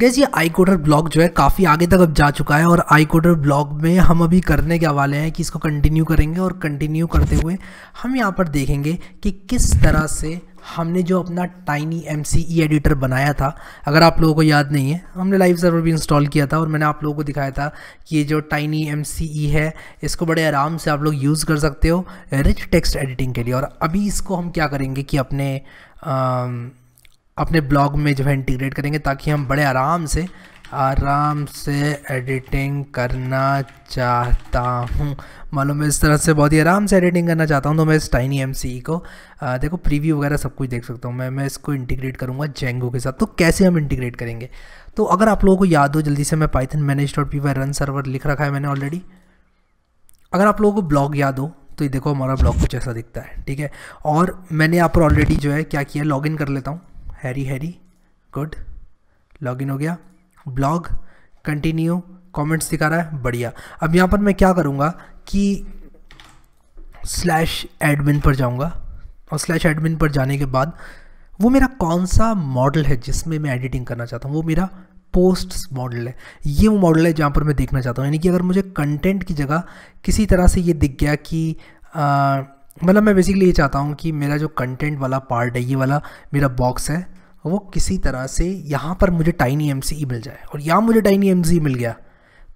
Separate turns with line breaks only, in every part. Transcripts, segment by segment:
Gas ये आई coder blog जो है काफ़ी आगे तक अब जा चुका है और आई कोडर ब्लॉग में हम अभी करने के वाले हैं कि इसको कंटिन्यू करेंगे और कंटिन्यू करते हुए हम यहाँ पर देखेंगे कि किस तरह से हमने जो अपना टाइनी एम एडिटर बनाया था अगर आप लोगों को याद नहीं है हमने लाइव सर्वर भी इंस्टॉल किया था और मैंने आप लोगों को दिखाया था कि ये जो टाइनी एम e है इसको बड़े आराम से आप लोग यूज़ कर सकते हो रिच टेक्स्ट एडिटिंग के लिए और अभी इसको हम क्या करेंगे कि अपने आ, अपने ब्लॉग में जो है इंटीग्रेट करेंगे ताकि हम बड़े आराम से आराम से एडिटिंग करना चाहता हूँ मालूम मैं इस तरह से बहुत ही आराम से एडिटिंग करना चाहता हूँ तो मैं इस टाइनी एम e को आ, देखो प्रीव्यू वगैरह सब कुछ देख सकता हूँ मैं मैं इसको इंटीग्रेट करूँगा जेंगो के साथ तो कैसे हम इंटीग्रेट करेंगे तो अगर आप लोगों को याद हो जल्दी से मैं Python manage dot P Y run server लिख रखा है मैंने ऑलरेडी अगर आप लोगों को ब्लॉग याद हो तो ये देखो हमारा ब्लॉग कुछ ऐसा दिखता है ठीक है और मैंने यहाँ पर ऑलरेडी जो है क्या किया लॉग कर लेता हूँ हैरी हैरी गुड लॉगिन हो गया ब्लॉग कंटिन्यू कमेंट्स दिखा रहा है बढ़िया अब यहाँ पर मैं क्या करूँगा कि स्लैश एडमिन पर जाऊँगा और स्लैश एडमिन पर जाने के बाद वो मेरा कौन सा मॉडल है जिसमें मैं एडिटिंग करना चाहता हूँ वो मेरा पोस्ट मॉडल है ये वो मॉडल है जहाँ पर मैं देखना चाहता हूँ यानी कि अगर मुझे कंटेंट की जगह किसी तरह से ये दिख गया कि आ, मतलब मैं बेसिकली ये चाहता हूँ कि मेरा जो कंटेंट वाला पार्ट है ये वाला मेरा बॉक्स है वो किसी तरह से यहाँ पर मुझे टाइनी एम e मिल जाए और यहाँ मुझे टाइनी एम e मिल गया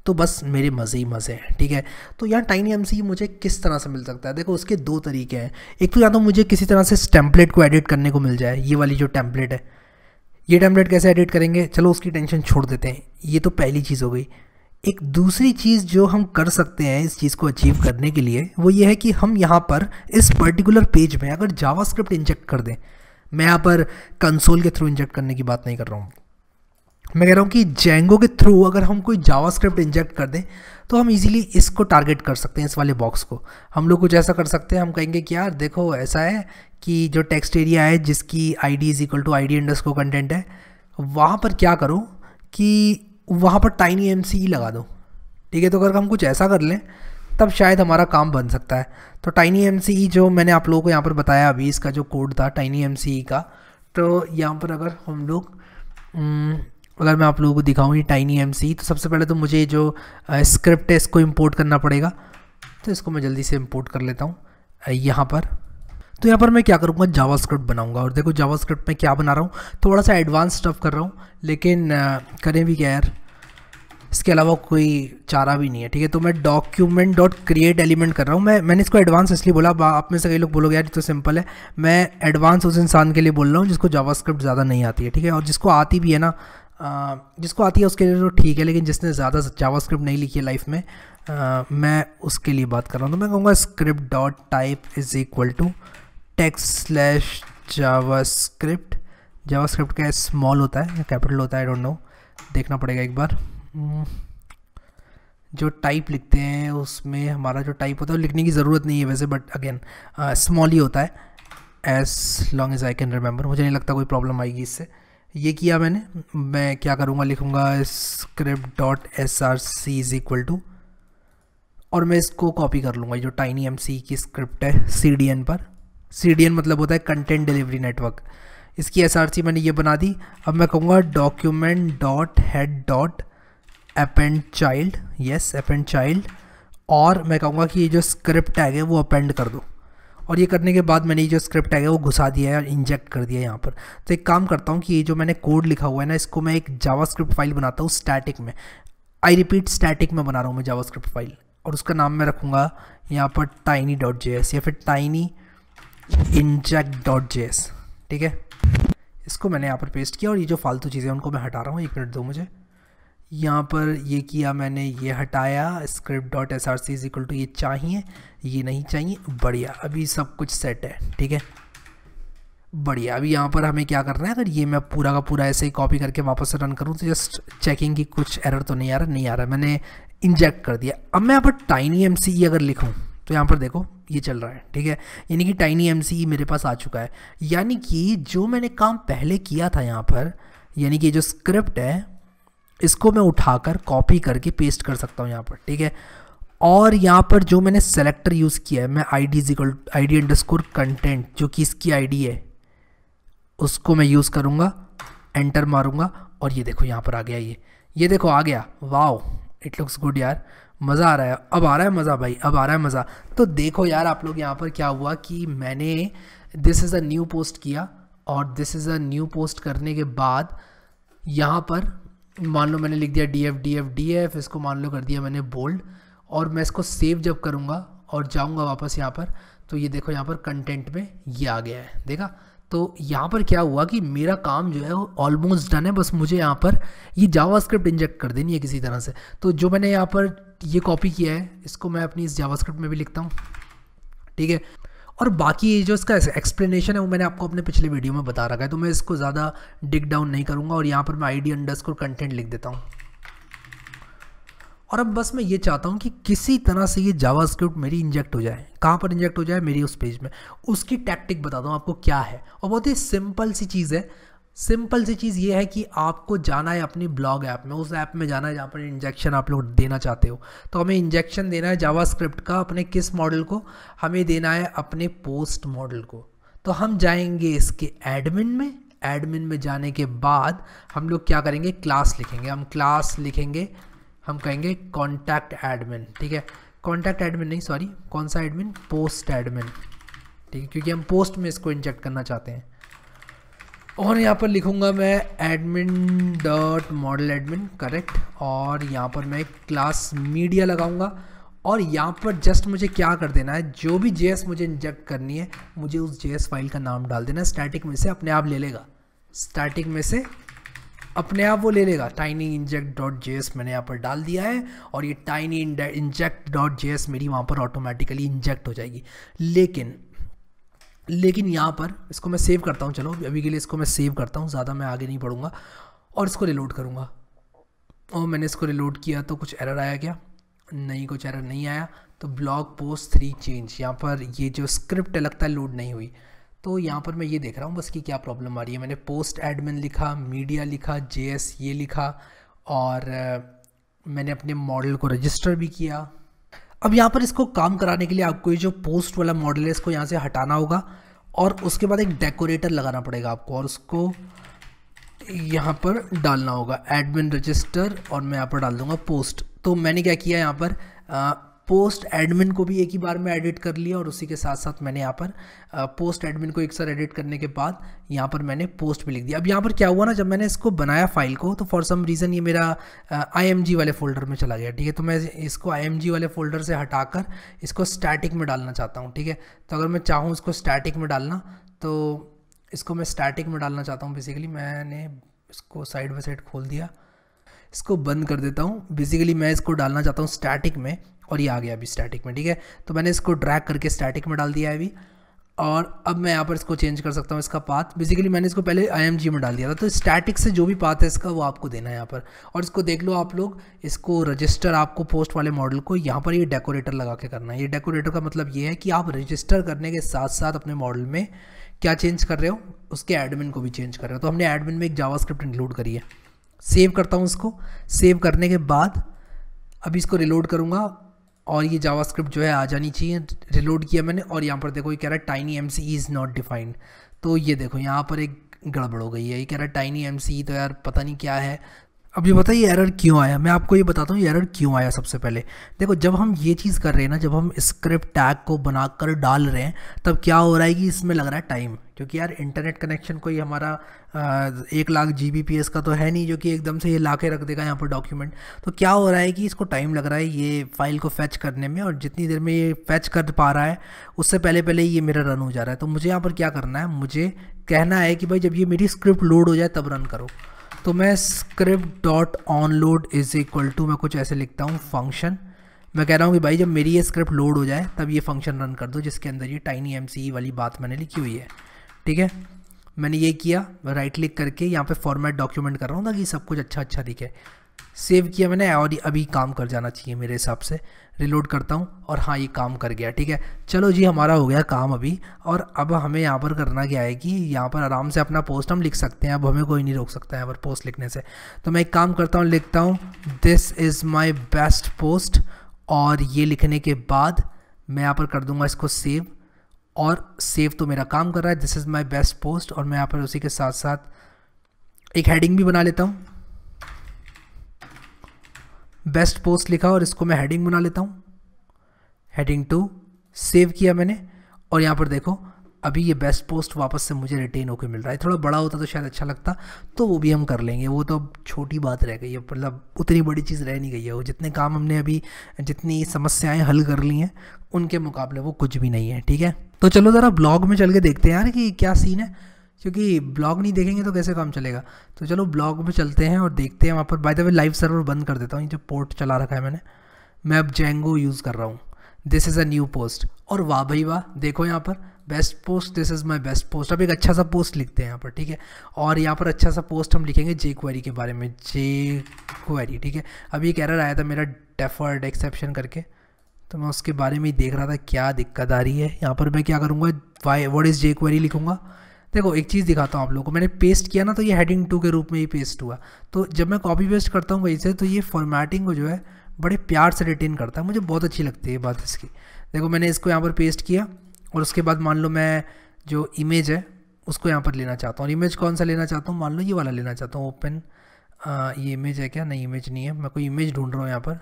तो बस मेरे मज़े ही मज़े हैं ठीक है तो यहाँ टाइनी एम e मुझे किस तरह से मिल सकता है देखो उसके दो तरीके हैं एक तो या तो मुझे किसी तरह से टेम्पलेट को एडिट करने को मिल जाए ये वाली जो टेम्पलेट है ये टेम्पलेट कैसे एडिट करेंगे चलो उसकी टेंशन छोड़ देते हैं ये तो पहली चीज़ हो गई एक दूसरी चीज़ जो हम कर सकते हैं इस चीज़ को अचीव करने के लिए वो ये है कि हम यहाँ पर इस पर्टिकुलर पेज में अगर जावास्क्रिप्ट इंजेक्ट कर दें मैं यहाँ पर कंसोल के थ्रू इंजेक्ट करने की बात नहीं कर रहा हूँ मैं कह रहा हूँ कि जेंगो के थ्रू अगर हम कोई जावास्क्रिप्ट इंजेक्ट कर दें तो हम इजीली इसको टारगेट कर सकते हैं इस वाले बॉक्स को हम लोग कुछ ऐसा कर सकते हैं हम कहेंगे कि यार देखो ऐसा है कि जो टेक्स्ट एरिया है जिसकी I D is equal to I D content है वहाँ पर क्या करूँ कि वहाँ पर टाइनी एम e लगा दो ठीक है तो अगर हम कुछ ऐसा कर लें तब शायद हमारा काम बन सकता है तो टाइनी एम e जो मैंने आप लोगों को यहाँ पर बताया अभी इसका जो कोड था टाइनी एम e का तो यहाँ पर अगर हम लोग अगर मैं आप लोगों को दिखाऊँ ये टाइनी एम तो सबसे पहले तो मुझे जो स्क्रिप्ट है इसको इम्पोर्ट करना पड़ेगा तो इसको मैं जल्दी से इम्पोर्ट कर लेता हूँ यहाँ पर तो यहाँ पर मैं क्या करूँगा जावास्क्रिप्ट बनाऊँगा और देखो जावास्क्रिप्ट में क्या बना रहा हूँ थोड़ा सा एडवांस स्टफ कर रहा हूँ लेकिन करें भी क्या यार इसके अलावा कोई चारा भी नहीं है ठीक है तो मैं डॉक्यूमेंट डॉट क्रिएट एलिमेंट कर रहा हूँ मैं मैंने इसको एडवांस इसलिए बोला आप में से कई लोग बोलोगे यार तो सिंपल है मैं एडवांस उस इंसान के लिए बोल रहा हूँ जिसको जावास्क्रिप्ट ज़्यादा नहीं आती है ठीक है और जिसको आती भी है ना जिसको आती है उसके लिए तो ठीक है लेकिन जिसने ज़्यादा जावास्क्रिप्ट नहीं लिखी है लाइफ में आ, मैं उसके लिए बात कर रहा हूँ तो मैं कहूँगा script dot type is equal to text slash JavaScript JavaScript क्या स्मॉल होता है या कैपिटल होता है डोंट नो देखना पड़ेगा एक बार hmm. जो टाइप लिखते हैं उसमें हमारा जो टाइप होता है लिखने की ज़रूरत नहीं है वैसे बट अगेन स्मॉल ही होता है as long as I can remember मुझे नहीं लगता कोई प्रॉब्लम आएगी इससे ये किया मैंने मैं क्या करूँगा लिखूँगा script dot S R C is equal to और मैं इसको कॉपी कर लूँगा जो टाइनी एम सी की स्क्रिप्ट है सी डी एन पर सी मतलब होता है कंटेंट डिलीवरी नेटवर्क इसकी एस मैंने ये बना दी अब मैं कहूँगा document dot head dot append child yes append child और मैं कहूँगा कि ये जो स्क्रिप्ट टैग है वो अपेंड कर दो और ये करने के बाद मैंने ये जो स्क्रिप्ट टैग है वो घुसा दिया है और इंजेक्ट कर दिया है यहाँ पर तो एक काम करता हूँ कि ये जो मैंने कोड लिखा हुआ है ना इसको मैं एक जावा फाइल बनाता हूँ स्टैटिक में आई रिपीट स्टैटिक में बना रहा हूँ मैं जावा फाइल और उसका नाम मैं रखूँगा यहाँ पर टाइनी डॉट जे एस या फिर टाइनी इंजेक्ट ठीक है इसको मैंने यहाँ पर पेस्ट किया और ये जो फालतू चीज़ें उनको मैं हटा रहा हूँ एक मिनट दो मुझे यहाँ पर ये किया मैंने ये हटाया script dot S R C is equal to ये चाहिए ये नहीं चाहिए बढ़िया अभी सब कुछ सेट है ठीक है बढ़िया अभी यहाँ पर हमें क्या करना है अगर ये मैं पूरा का पूरा ऐसे ही कॉपी करके वापस रन करूँ तो जस्ट चेकिंग की कुछ एरर तो नहीं आ रहा नहीं आ रहा मैंने इंजेक्ट कर दिया अब मैं यहाँ पर टाइनी एम सी अगर लिखूँ तो यहाँ पर देखो ये चल रहा है ठीक है यानी कि टाइनी एम e मेरे पास आ चुका है यानी कि जो मैंने काम पहले किया था यहाँ पर यानी कि जो स्क्रिप्ट है इसको मैं उठाकर कॉपी करके पेस्ट कर सकता हूँ यहाँ पर ठीक है और यहाँ पर जो मैंने सेलेक्टर यूज़ किया है मैं I D equal I D under content जो कि इसकी आई है उसको मैं यूज़ करूँगा एंटर मारूँगा और ये देखो यहाँ पर आ गया ये ये देखो आ गया वाओ इट लुक्स गुड यार मज़ा आ रहा है अब आ रहा है मज़ा भाई अब आ रहा है मज़ा तो देखो यार आप लोग यहाँ पर क्या हुआ कि मैंने this is a new post किया और this is a new post करने के बाद यहाँ पर मान लो मैंने लिख दिया D F D F D F इसको मान लो कर दिया मैंने बोल्ड और मैं इसको सेव जब करूँगा और जाऊँगा वापस यहाँ पर तो ये देखो यहाँ पर कंटेंट में ये आ गया है देखा तो यहाँ पर क्या हुआ कि मेरा काम जो है वो ऑलमोस्ट डन है बस मुझे यहाँ पर ये जावास्क्रिप्ट इंजेक्ट कर देनी है किसी तरह से तो जो मैंने यहाँ पर ये कॉपी किया है इसको मैं अपनी इस जावास्क्रिप्ट में भी लिखता हूँ ठीक है और बाकी जो इसका एक्सप्लेनेशन है वो मैंने आपको अपने पिछले वीडियो में बता रखा है तो मैं इसको ज़्यादा डिग डाउन नहीं करूँगा और यहाँ पर मैं आई डी अंडरस्कोर कंटेंट लिख देता हूँ और अब बस मैं ये चाहता हूँ कि किसी तरह से ये जावास्क्रिप्ट मेरी इंजेक्ट हो जाए कहाँ पर इंजेक्ट हो जाए मेरी उस पेज में उसकी टैक्टिक बताता हूँ आपको क्या है और बहुत ही सिंपल सी चीज़ है सिंपल सी चीज़ ये है कि आपको जाना है अपनी ब्लॉग ऐप में उस ऐप में जाना है जहाँ पर इंजेक्शन आप लोग देना चाहते हो तो हमें इंजेक्शन देना है जावा का अपने किस मॉडल को हमें देना है अपने पोस्ट मॉडल को तो हम जाएंगे इसके एडमिन में एडमिन में जाने के बाद हम लोग क्या करेंगे क्लास लिखेंगे हम क्लास लिखेंगे हम कहेंगे कॉन्टैक्ट एडमिन ठीक है कॉन्टैक्ट एडमिन नहीं सॉरी कौन सा एडमिन पोस्ट एडमिन ठीक है क्योंकि हम पोस्ट में इसको इंजेक्ट करना चाहते हैं और यहाँ पर लिखूँगा मैं admin dot model admin correct और यहाँ पर मैं क्लास मीडिया लगाऊँगा और यहाँ पर जस्ट मुझे क्या कर देना है जो भी जे मुझे इंजेक्ट करनी है मुझे उस जे फाइल का नाम डाल देना है स्टैटिक में से अपने आप ले लेगा स्टैटिक में से अपने आप वो ले लेगा टाइनी इंजेक्ट डॉट जे मैंने यहाँ पर डाल दिया है और ये टाइनी इंजेक्ट डॉट जे मेरी वहाँ पर ऑटोमेटिकली इंजेक्ट हो जाएगी लेकिन लेकिन यहाँ पर इसको मैं सेव करता हूँ चलो अभी के लिए इसको मैं सेव करता हूँ ज़्यादा मैं आगे नहीं बढ़ूँगा और इसको रिलोड करूँगा और मैंने इसको रिलोड किया तो कुछ एरर आया क्या नहीं कुछ एरर नहीं आया तो ब्लॉग पोस्ट थ्री चेंज यहाँ पर ये जो स्क्रिप्ट लगता है लोड नहीं हुई तो यहाँ पर मैं ये देख रहा हूँ बस कि क्या प्रॉब्लम आ रही है मैंने पोस्ट एडमिन लिखा मीडिया लिखा जे ये लिखा और मैंने अपने मॉडल को रजिस्टर भी किया अब यहाँ पर इसको काम कराने के लिए आपको ये जो पोस्ट वाला मॉडल है इसको यहाँ से हटाना होगा और उसके बाद एक डेकोरेटर लगाना पड़ेगा आपको और उसको यहाँ पर डालना होगा एडमिन रजिस्टर और मैं यहाँ पर डाल दूँगा पोस्ट तो मैंने क्या किया यहाँ पर पोस्ट एडमिन को भी एक ही बार में एडिट कर लिया और उसी के साथ साथ मैंने यहाँ पर पोस्ट एडमिन को एक साथ एडिट करने के बाद यहाँ पर मैंने पोस्ट भी लिख दिया अब यहाँ पर क्या हुआ ना जब मैंने इसको बनाया फाइल को तो फॉर सम रीज़न ये मेरा आई वाले फोल्डर में चला गया ठीक है तो मैं इसको आई वाले फोल्डर से हटा इसको स्टैटिक में डालना चाहता हूँ ठीक है तो अगर मैं चाहूँ इसको स्टैटिक में डालना तो इसको मैं स्टैटिक में डालना चाहता हूँ बेसिकली मैंने इसको साइड बाई साइड खोल दिया इसको बंद कर देता हूँ बेसिकली मैं इसको डालना चाहता हूँ स्टैटिक में और ये आ गया अभी स्टैटिक में ठीक है तो मैंने इसको ड्रैग करके स्टैटिक में डाल दिया है अभी और अब मैं यहाँ पर इसको चेंज कर सकता हूँ इसका पाथ बेसिकली मैंने इसको पहले आई में डाल दिया था तो स्टैटिक से जो भी पाथ है इसका वो आपको देना है यहाँ पर और इसको देख लो आप लोग इसको रजिस्टर आपको पोस्ट वाले मॉडल को यहाँ पर ये यह डेकोरेटर लगा के करना है ये डेकोरेटर का मतलब ये है कि आप रजिस्टर करने के साथ साथ अपने मॉडल में क्या चेंज कर रहे हो उसके एडमिन को भी चेंज कर रहे हो तो हमने एडमिन में एक जावा इंक्लूड करी है सेव करता हूँ इसको सेव करने के बाद अब इसको रिलोड करूँगा और ये जावास्क्रिप्ट जो है आ जानी चाहिए रिलोड किया मैंने और यहाँ पर देखो ये कह रहा है tiny M C is not defined तो ये देखो यहाँ पर एक गड़बड़ हो गई है ये कह रहा है टाइनी एम सी तो यार पता नहीं क्या है अब ये बताइए एरर क्यों आया मैं आपको ये बताता हूँ एरर क्यों आया सबसे पहले देखो जब हम ये चीज़ कर रहे हैं ना जब हम स्क्रिप्ट टैग को बनाकर डाल रहे हैं तब क्या हो रहा है कि इसमें लग रहा है टाइम क्योंकि यार इंटरनेट कनेक्शन कोई हमारा आ, एक lakh G B P S का तो है नहीं जो कि एकदम से ये ला के रख देगा यहाँ पर डॉक्यूमेंट तो क्या हो रहा है कि इसको टाइम लग रहा है ये फाइल को फैच करने में और जितनी देर में ये फैच कर पा रहा है उससे पहले पहले ये मेरा रन हो जा रहा है तो मुझे यहाँ पर क्या करना है मुझे कहना है कि भाई जब ये मेरी स्क्रिप्ट लोड हो जाए तब रन करो तो मैं script dot on load is equal to मैं कुछ ऐसे लिखता हूँ फंक्शन मैं कह रहा हूँ कि भाई जब मेरी ये स्क्रिप्ट लोड हो जाए तब ये फंक्शन रन कर दो जिसके अंदर ये टाइनी एम वाली बात मैंने लिखी हुई है ठीक है मैंने ये किया राइट क्लिक करके यहाँ पे फॉर्मेट डॉक्यूमेंट कर रहा हूँ ताकि सब कुछ अच्छा अच्छा दिखे सेव किया मैंने और अभी काम कर जाना चाहिए मेरे हिसाब से रिलोड करता हूँ और हाँ ये काम कर गया ठीक है चलो जी हमारा हो गया काम अभी और अब हमें यहाँ पर करना क्या है कि यहाँ पर आराम से अपना पोस्ट हम लिख सकते हैं अब हमें कोई नहीं रोक सकता है यहाँ पर पोस्ट लिखने से तो मैं एक काम करता हूँ लिखता हूँ this is my best post और ये लिखने के बाद मैं यहाँ पर कर दूँगा इसको सेव और सेव तो मेरा काम कर रहा है this is my best post और मैं यहाँ पर उसी के साथ साथ एक हेडिंग भी बना लेता हूँ बेस्ट पोस्ट लिखा और इसको मैं हेडिंग बना लेता हूँ हेडिंग टू सेव किया मैंने और यहाँ पर देखो अभी ये बेस्ट पोस्ट वापस से मुझे रिटेन होकर मिल रहा है थोड़ा बड़ा होता तो शायद अच्छा लगता तो वो भी हम कर लेंगे वो तो अब छोटी बात रह गई है मतलब उतनी बड़ी चीज़ रह नहीं गई है वो जितने काम हमने अभी जितनी समस्याएं हल कर ली हैं उनके मुकाबले वो कुछ भी नहीं है ठीक है तो चलो ज़रा ब्लॉग में चल के देखते हैं यार कि क्या सीन है क्योंकि ब्लॉग नहीं देखेंगे तो कैसे काम चलेगा तो चलो ब्लॉग में चलते हैं और देखते हैं वहाँ पर by the way live server बंद कर देता हूँ जो पोर्ट चला रखा है मैंने मैं अब जेंगो यूज़ कर रहा हूँ this is a new post और वाह भाई वाह देखो यहाँ पर best post this is my best post अब एक अच्छा सा पोस्ट लिखते हैं यहाँ पर ठीक है और यहाँ पर अच्छा सा पोस्ट हम लिखेंगे जे क्वेरी के बारे में जे क्वेरी ठीक है अभी एक एरर आया था मेरा डेफर्ड एक्सेप्शन करके तो मैं उसके बारे में ही देख रहा था क्या दिक्कत आ रही है यहाँ पर मैं क्या करूँगा why what is jQuery लिखूँगा देखो एक चीज़ दिखाता हूँ आप लोगों को मैंने पेस्ट किया ना तो ये हेडिंग टू के रूप में ही पेस्ट हुआ तो जब मैं कॉपी पेस्ट करता हूँ वहीं से तो ये फॉर्मेटिंग को जो है बड़े प्यार से रिटेन करता है मुझे बहुत अच्छी लगती है ये बात इसकी देखो मैंने इसको यहाँ पर पेस्ट किया और उसके बाद मान लो मैं जो इमेज है उसको यहाँ पर लेना चाहता हूँ और इमेज कौन सा लेना चाहता हूँ मान लो ये वाला लेना चाहता हूँ ओपन ये इमेज है क्या नहीं इमेज नहीं है मैं कोई इमेज ढूंढ रहा हूँ यहाँ पर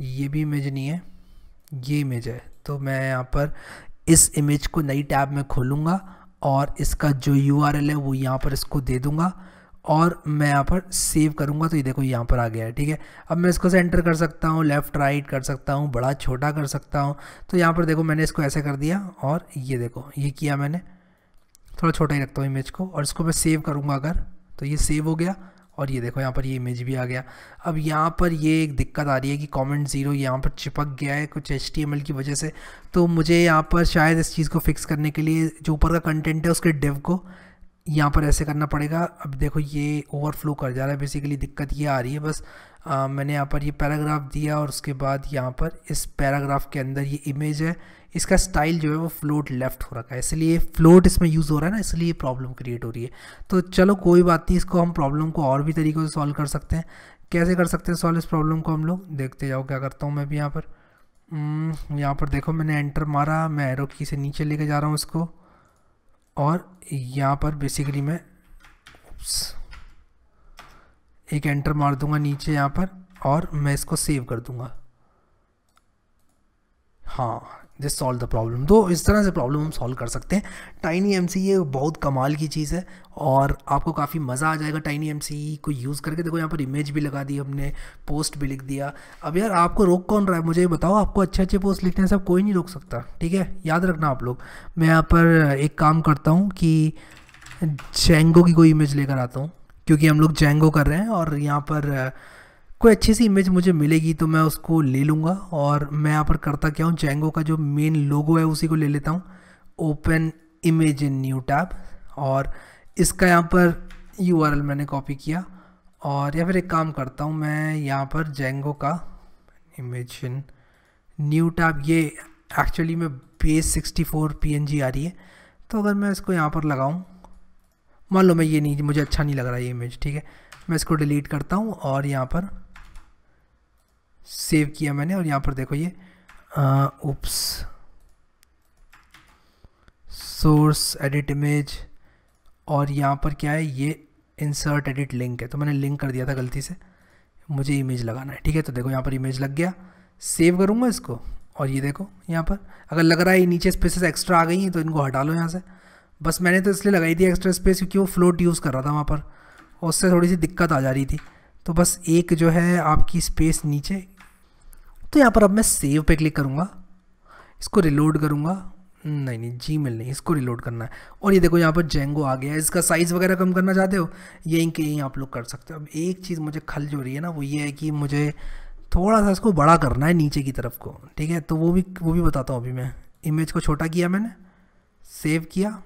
ये भी इमेज नहीं है ये इमेज है तो मैं यहाँ पर इस इमेज को नई टैब में खोलूँगा और इसका जो यू है वो यहाँ पर इसको दे दूँगा और मैं यहाँ पर सेव करूँगा तो ये देखो यहाँ पर आ गया है ठीक है अब मैं इसको सेंटर कर सकता हूँ लेफ़्ट राइट कर सकता हूँ बड़ा छोटा कर सकता हूँ तो यहाँ पर देखो मैंने इसको ऐसे कर दिया और ये देखो ये किया मैंने थोड़ा छोटा ही रखता हूँ इमेज को और इसको मैं सेव करूँगा अगर तो ये सेव हो गया और ये देखो यहाँ पर ये इमेज भी आ गया अब यहाँ पर ये एक दिक्कत आ रही है कि कमेंट ज़ीरो यहाँ पर चिपक गया है कुछ एच की वजह से तो मुझे यहाँ पर शायद इस चीज़ को फिक्स करने के लिए जो ऊपर का कंटेंट है उसके डिव को यहाँ पर ऐसे करना पड़ेगा अब देखो ये ओवरफ्लो कर जा रहा है बेसिकली दिक्कत ये आ रही है बस आ, मैंने यहाँ पर ये पैराग्राफ दिया और उसके बाद यहाँ पर इस पैराग्राफ के अंदर ये इमेज है इसका स्टाइल जो है वो फ्लोट लेफ्ट हो रखा है इसलिए फ्लोट इसमें यूज़ हो रहा है ना इसलिए प्रॉब्लम क्रिएट हो रही है तो चलो कोई बात नहीं इसको हम प्रॉब्लम को और भी तरीक़ों से सॉल्व कर सकते हैं कैसे कर सकते हैं सॉल्व इस प्रॉब्लम को हम लोग देखते जाओ क्या करता हूँ मैं भी यहाँ पर यहाँ पर देखो मैंने एंटर मारा मैं एरो की से नीचे लेके जा रहा हूँ इसको और यहाँ पर बेसिकली मैं एक एंटर मार दूंगा नीचे यहाँ पर और मैं इसको सेव कर दूंगा हाँ दिस सॉल्व द प्रॉब्लम तो इस तरह से प्रॉब्लम हम सॉल्व कर सकते हैं टाइनी एम सी ये बहुत कमाल की चीज़ है और आपको काफ़ी मज़ा आ जाएगा टाइनी एम सी को यूज़ करके देखो यहाँ पर इमेज भी लगा दी हमने पोस्ट भी लिख दिया अब यार आपको रोक कौन रहा है मुझे बताओ आपको अच्छे अच्छे पोस्ट लिखने से आप कोई नहीं रोक सकता ठीक है याद रखना आप लोग मैं यहाँ पर एक काम करता हूँ कि जेंगो की कोई इमेज लेकर आता हूँ क्योंकि हम लोग जेंगो कर रहे हैं और यहाँ पर कोई अच्छी सी इमेज मुझे मिलेगी तो मैं उसको ले लूँगा और मैं यहाँ पर करता क्या हूँ जेंगो का जो मेन लोगो है उसी को ले लेता हूँ open image in new tab और इसका यहाँ पर यू मैंने कॉपी किया और या फिर एक काम करता हूँ मैं यहाँ पर जेंगो का इमेज इन न्यू टैब ये एक्चुअली में बेस 64 पीएनजी आ रही है तो अगर मैं इसको यहाँ पर लगाऊँ मान लो मैं ये नहीं मुझे अच्छा नहीं लग रहा ये इमेज ठीक है मैं इसको डिलीट करता हूँ और यहाँ पर सेव किया मैंने और यहाँ पर देखो ये उप्स सोर्स एडिट इमेज और यहाँ पर क्या है ये इंसर्ट एडिट लिंक है तो मैंने लिंक कर दिया था गलती से मुझे इमेज लगाना है ठीक है तो देखो यहाँ पर इमेज लग गया सेव करूँगा इसको और ये देखो यहाँ पर अगर लग रहा है नीचे स्पेसेस एक्स्ट्रा आ गई हैं तो इनको हटा लो यहाँ से बस मैंने तो इसलिए लगाई थी एक्स्ट्रा स्पेस क्योंकि वो फ्लोट यूज़ कर रहा था वहाँ पर और उससे थोड़ी सी दिक्कत आ जा रही थी तो बस एक जो है आपकी स्पेस नीचे तो यहाँ पर अब मैं सेव पे क्लिक करूँगा इसको रिलोड करूँगा नहीं नहीं जी मेल नहीं इसको रिलोड करना है और ये देखो यहाँ पर जेंगो आ गया है इसका साइज़ वगैरह कम करना चाहते हो यहीं के यहीं आप लोग कर सकते हो अब एक चीज़ मुझे खल जो रही है ना वो ये है कि मुझे थोड़ा सा इसको बड़ा करना है नीचे की तरफ को ठीक है तो वो भी वो भी बताता हूँ अभी मैं इमेज को छोटा किया मैंने सेव किया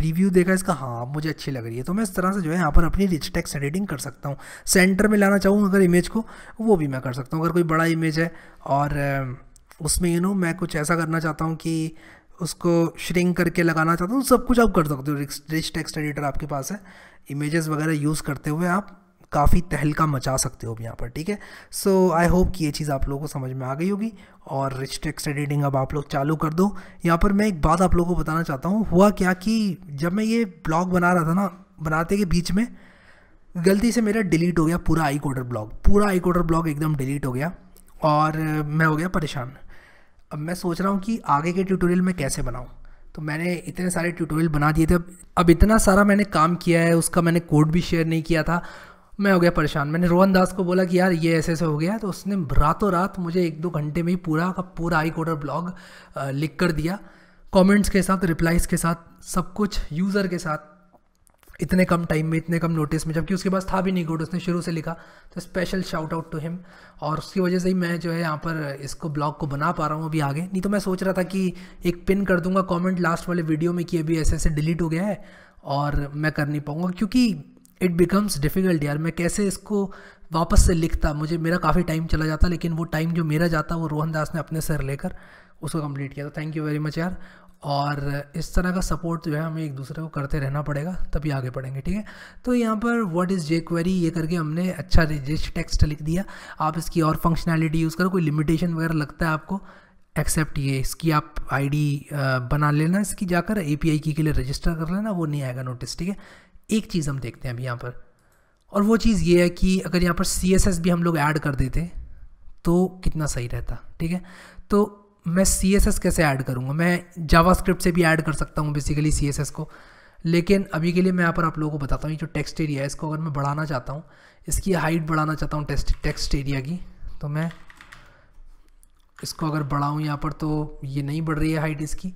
प्रीव्यू देखा इसका हाँ मुझे अच्छी लग रही है तो मैं इस तरह से जो है यहाँ पर अपनी रिच टेक्स एडिटिंग कर सकता हूँ सेंटर में लाना चाहूँ अगर इमेज को वो भी मैं कर सकता हूँ अगर कोई बड़ा इमेज है और उसमें यू नो मैं कुछ ऐसा करना चाहता हूँ कि उसको श्रिंक करके लगाना चाहता हूँ तो सब कुछ आप कर सकते हो रिच टेक्स्ट एडिटर आपके पास है इमेजेस वगैरह यूज़ करते हुए आप काफ़ी तहलका मचा सकते हो अब यहाँ पर ठीक है सो आई होप कि ये चीज़ आप लोगों को समझ में आ गई होगी और रिच टेक्स्ट एडिटिंग अब आप लोग चालू कर दो यहाँ पर मैं एक बात आप लोगों को बताना चाहता हूँ हुआ क्या कि जब मैं ये ब्लॉग बना रहा था ना बनाते के बीच में गलती से मेरा डिलीट हो गया पूरा आई कोडर ब्लॉग पूरा आई कोडर ब्लॉग एकदम डिलीट हो गया और मैं हो गया परेशान अब मैं सोच रहा हूँ कि आगे के ट्यूटोरियल मैं कैसे बनाऊँ तो मैंने इतने सारे ट्यूटोरियल बना दिए थे अब इतना सारा मैंने काम किया है उसका मैंने कोड भी शेयर नहीं किया था मैं हो गया परेशान मैंने रोहन दास को बोला कि यार ये ऐसे ऐसे हो गया तो उसने रातों रात मुझे एक दो घंटे में ही पूरा का पूरा आई कोडर ब्लॉग लिख कर दिया कमेंट्स के साथ रिप्लाइज़ के साथ सब कुछ यूज़र के साथ इतने कम टाइम में इतने कम नोटिस में जबकि उसके पास था भी नहीं कोड उसने शुरू से लिखा तो special shout out to him और उसकी वजह से ही मैं जो है यहाँ पर इसको ब्लॉग को बना पा रहा हूँ अभी आगे नहीं तो मैं सोच रहा था कि एक पिन कर दूंगा कमेंट लास्ट वाले वीडियो में कि अभी ऐसे ऐसे डिलीट हो गया है और मैं कर नहीं पाऊँगा क्योंकि इट बिकम्स डिफ़िकल्ट यार मैं कैसे इसको वापस से लिखता मुझे मेरा काफ़ी टाइम चला जाता लेकिन वो टाइम जो मेरा जाता वो रोहन दास ने अपने सर लेकर उसको कंप्लीट किया था थैंक यू वेरी मच यार और इस तरह का सपोर्ट जो है हमें एक दूसरे को करते रहना पड़ेगा तभी आगे बढ़ेंगे ठीक है तो यहाँ पर व्हाट इज़ जे क्वेरी ये करके हमने अच्छा रिजिस्ट टेक्स्ट लिख दिया आप इसकी और फंक्शनैलिटी यूज़ करो कोई लिमिटेशन वगैरह लगता है आपको एक्सेप्ट ये इसकी आप आईडी बना लेना इसकी जाकर एपीआई की के लिए रजिस्टर कर लेना वो नहीं आएगा नोटिस ठीक है एक चीज़ हम देखते हैं अभी यहाँ पर और वो चीज़ ये है कि अगर यहाँ पर सी एस एस भी हम लोग ऐड कर देते तो कितना सही रहता ठीक है तो मैं सी एस एस कैसे ऐड करूँगा मैं जावा स्क्रिप्ट से भी ऐड कर सकता हूँ बेसिकली सी एस एस को लेकिन अभी के लिए मैं यहाँ पर आप लोगों को बताता हूँ ये जो टेक्स्ट एरिया है इसको अगर मैं बढ़ाना चाहता हूँ इसकी हाइट बढ़ाना चाहता हूँ टेक्स्ट टेक्स्ट एरिया की तो मैं इसको अगर बढ़ाऊँ यहाँ पर तो ये नहीं बढ़ रही है हाइट इसकी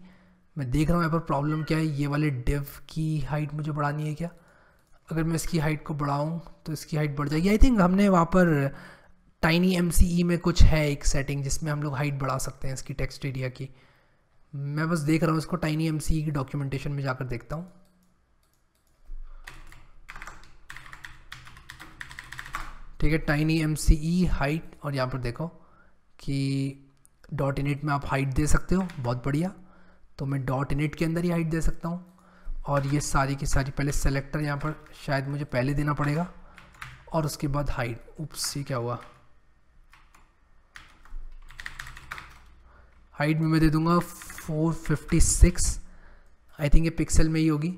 मैं देख रहा हूँ यहाँ पर प्रॉब्लम क्या है ये वाले डिव की हाइट मुझे बढ़ानी है क्या अगर मैं इसकी हाइट को बढ़ाऊँ तो इसकी हाइट बढ़ जाएगी आई थिंक हमने वहाँ पर टाइनी एम e में कुछ है एक सेटिंग जिसमें हम लोग हाइट बढ़ा सकते हैं इसकी टेक्स्ट एरिया की मैं बस देख रहा हूँ इसको टाइनी एम e की डॉक्यूमेंटेशन में जाकर देखता हूँ ठीक है टाइनी एम हाइट और यहाँ पर देखो कि डॉट इनिट में आप हाइट दे सकते हो बहुत बढ़िया तो मैं डॉट इनिट के अंदर ही हाइट दे सकता हूँ और ये सारी की सारी पहले सेलेक्टर यहाँ पर शायद मुझे पहले देना पड़ेगा और उसके बाद हाइट उप्स ये क्या हुआ हाइट में मैं दे दूँगा 456 आई थिंक ये पिक्सल में ही होगी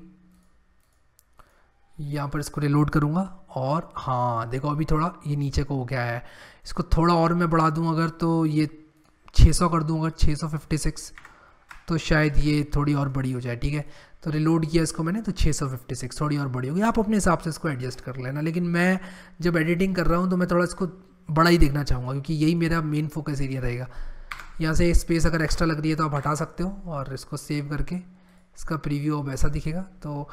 यहाँ पर इसको रिलोड करूँगा और हाँ देखो अभी थोड़ा ये नीचे को हो गया है इसको थोड़ा और मैं बढ़ा दूँ अगर तो ये 600 कर दूँ अगर 656 तो शायद ये थोड़ी और बड़ी हो जाए ठीक है तो रिलोड किया इसको मैंने तो 656 थोड़ी और बड़ी होगी आप अपने हिसाब से इसको एडजस्ट कर लेना लेकिन मैं जब एडिटिंग कर रहा हूँ तो मैं थोड़ा इसको बड़ा ही देखना चाहूँगा क्योंकि यही मेरा मेन फोकस एरिया रहेगा यहाँ से स्पेस अगर एक्स्ट्रा लग रही है तो आप हटा सकते हो और इसको सेव करके इसका प्रीव्यू अब ऐसा दिखेगा तो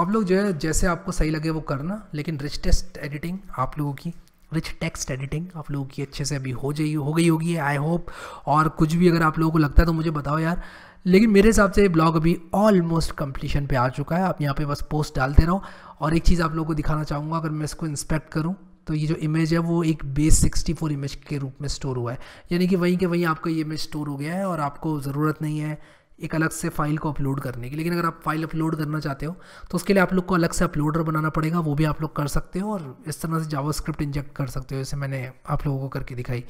आप लोग जो है जैसे आपको सही लगे वो करना लेकिन रिच टेस्ट एडिटिंग आप लोगों की रिच टेक्स्ट एडिटिंग आप लोगों की अच्छे से अभी हो जाइए हो गई होगी आई होप और कुछ भी अगर आप लोगों को लगता है तो मुझे बताओ यार लेकिन मेरे हिसाब से ब्लॉग अभी ऑलमोस्ट कंप्लीशन पे आ चुका है आप यहाँ पे बस पोस्ट डालते रहो और एक चीज़ आप लोगों को दिखाना चाहूँगा अगर मैं इसको इंस्पेक्ट करूँ तो ये जो इमेज है वो एक बेस 64 इमेज के रूप में स्टोर हुआ है यानी कि वहीं के वहीं आपका ये इमेज स्टोर हो गया है और आपको ज़रूरत नहीं है एक अलग से फाइल को अपलोड करने की लेकिन अगर आप फाइल अपलोड करना चाहते हो तो उसके लिए आप लोग को अलग से अपलोडर बनाना पड़ेगा वो भी आप लोग कर सकते हो और इस तरह से जावास्क्रिप्ट इंजेक्ट कर सकते हो जैसे मैंने आप लोगों को करके दिखाई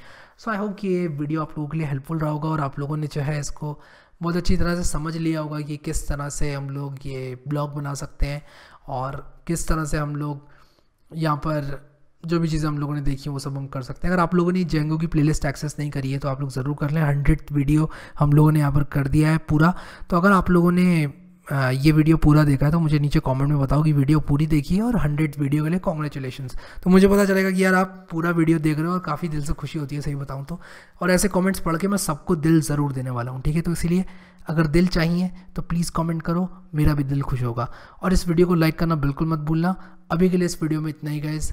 सो आई होप कि ये वीडियो आप लोगों के लिए हेल्पफुल रहा होगा और आप लोगों ने जो है इसको बहुत अच्छी तरह से समझ लिया होगा कि किस तरह से हम लोग ये ब्लॉग बना सकते हैं और किस तरह से हम लोग यहाँ पर जो भी चीज़ें हम लोगों ने देखी वो सब हम कर सकते हैं अगर आप लोगों ने जेंगो की प्लेलिस्ट एक्सेस नहीं करी है तो आप लोग ज़रूर कर लें हंड्रेड वीडियो हम लोगों ने यहाँ पर कर दिया है पूरा तो अगर आप लोगों ने ये वीडियो पूरा देखा है तो मुझे नीचे कमेंट में बताओ कि वीडियो पूरी देखी है और हंड्रेड वीडियो के लिए कॉन्ग्रेचुलेशन तो मुझे पता चलेगा कि यार आप पूरा वीडियो देख रहे हो और काफ़ी दिल से खुशी होती है सही बताऊँ तो और ऐसे कॉमेंट्स पढ़ के मैं सबको दिल ज़रूर देने वाला हूँ ठीक है तो इसीलिए अगर दिल चाहिए तो प्लीज़ कॉमेंट करो मेरा भी दिल खुश होगा और इस वीडियो को लाइक करना बिल्कुल मत भूलना अभी के लिए इस वीडियो में इतना ही गाइज़